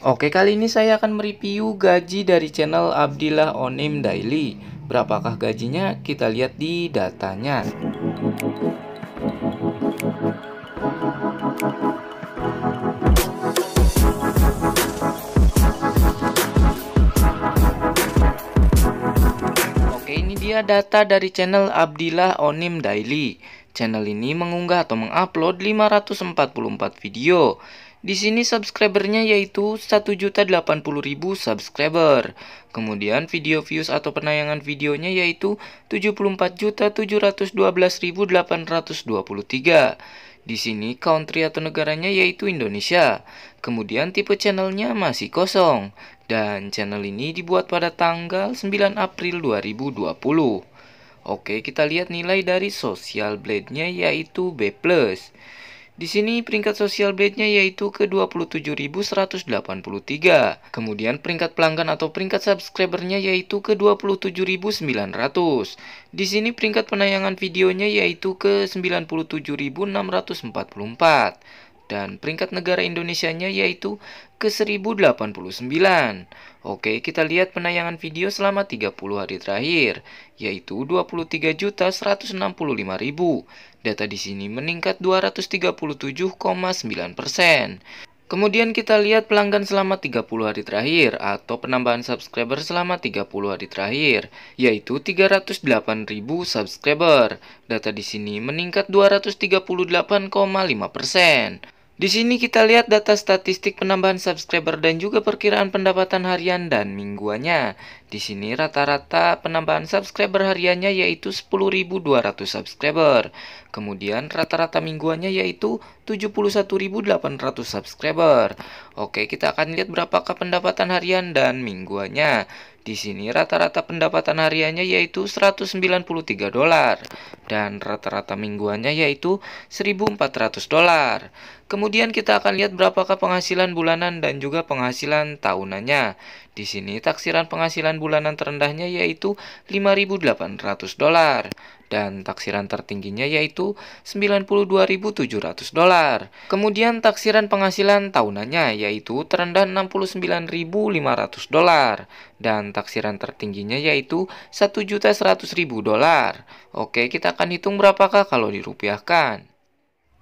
Oke, kali ini saya akan mereview gaji dari channel Abdillah Onim Daily. Berapakah gajinya? Kita lihat di datanya. Oke, ini dia data dari channel Abdillah Onim Daily. Channel ini mengunggah atau mengupload 544 video di sini subscribernya yaitu 1.080.000 subscriber. Kemudian video views atau penayangan videonya yaitu 74.712.823. Di sini country atau negaranya yaitu Indonesia. Kemudian tipe channelnya masih kosong. Dan channel ini dibuat pada tanggal 9 April 2020. Oke, kita lihat nilai dari social blade-nya yaitu B+. Di sini peringkat sosial blade-nya yaitu ke 27.183. Kemudian peringkat pelanggan atau peringkat subscribernya yaitu ke 27.900. Di sini peringkat penayangan videonya yaitu ke 97.644 dan peringkat negara Indonesianya yaitu ke 1089. Oke, kita lihat penayangan video selama 30 hari terakhir, yaitu 23.165.000. Data di sini meningkat 237,9 Kemudian kita lihat pelanggan selama 30 hari terakhir atau penambahan subscriber selama 30 hari terakhir yaitu 308.000 subscriber. Data di sini meningkat 238,5%. Di sini kita lihat data statistik penambahan subscriber dan juga perkiraan pendapatan harian dan mingguannya. Di sini rata-rata penambahan subscriber hariannya yaitu 10.200 subscriber. Kemudian rata-rata mingguannya yaitu 71.800 subscriber. Oke, kita akan lihat berapakah pendapatan harian dan mingguannya. Di sini rata-rata pendapatan hariannya yaitu 193 dolar dan rata-rata mingguannya yaitu 1.400 dolar. Kemudian kita akan lihat berapakah penghasilan bulanan dan juga penghasilan tahunannya. Di sini taksiran penghasilan bulanan terendahnya yaitu 5.800 dolar dan taksiran tertingginya yaitu 92.700 dolar. Kemudian taksiran penghasilan tahunannya yaitu terendah 69.500 dolar dan taksiran tertingginya yaitu 1.100.000 dolar. Oke, kita akan hitung berapakah kalau dirupiahkan.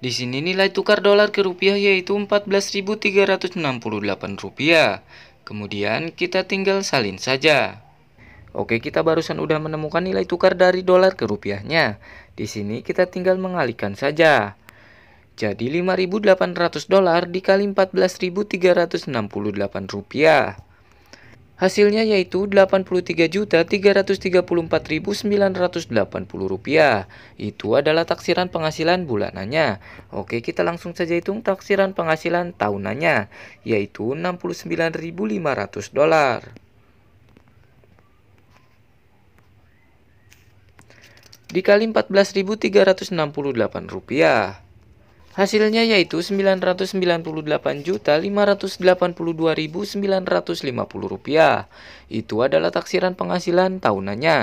Di sini nilai tukar dolar ke rupiah yaitu 14.368 rupiah. Kemudian kita tinggal salin saja. Oke, kita barusan udah menemukan nilai tukar dari dolar ke rupiahnya. Di sini kita tinggal mengalihkan saja. Jadi 5.800 dolar dikali 14.368 rupiah. Hasilnya yaitu Rp83.334.980. Itu adalah taksiran penghasilan bulanannya. Oke, kita langsung saja hitung taksiran penghasilan tahunannya, yaitu 69.500 dolar. Dikali 14.368 rupiah. Hasilnya yaitu rp rupiah. Itu adalah taksiran penghasilan tahunannya.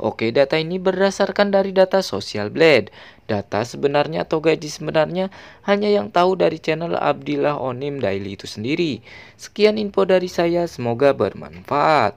Oke, data ini berdasarkan dari data Social Blade. Data sebenarnya atau gaji sebenarnya hanya yang tahu dari channel Abdillah Onim Daily itu sendiri. Sekian info dari saya, semoga bermanfaat.